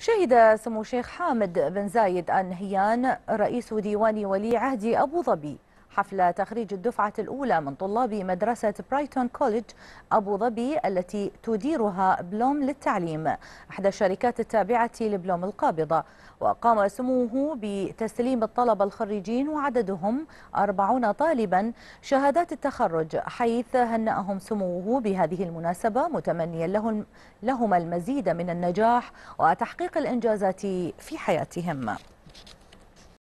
شهد سمو الشيخ حامد بن زايد النهيان رئيس ديوان ولي عهد أبو ظبي حفل تخريج الدفعة الأولى من طلاب مدرسة برايتون كوليج أبو ظبي التي تديرها بلوم للتعليم إحدى الشركات التابعة لبلوم القابضة وقام سموه بتسليم الطلبة الخريجين وعددهم 40 طالبا شهادات التخرج حيث هنأهم سموه بهذه المناسبة متمنيا لهم المزيد من النجاح وتحقيق الإنجازات في حياتهم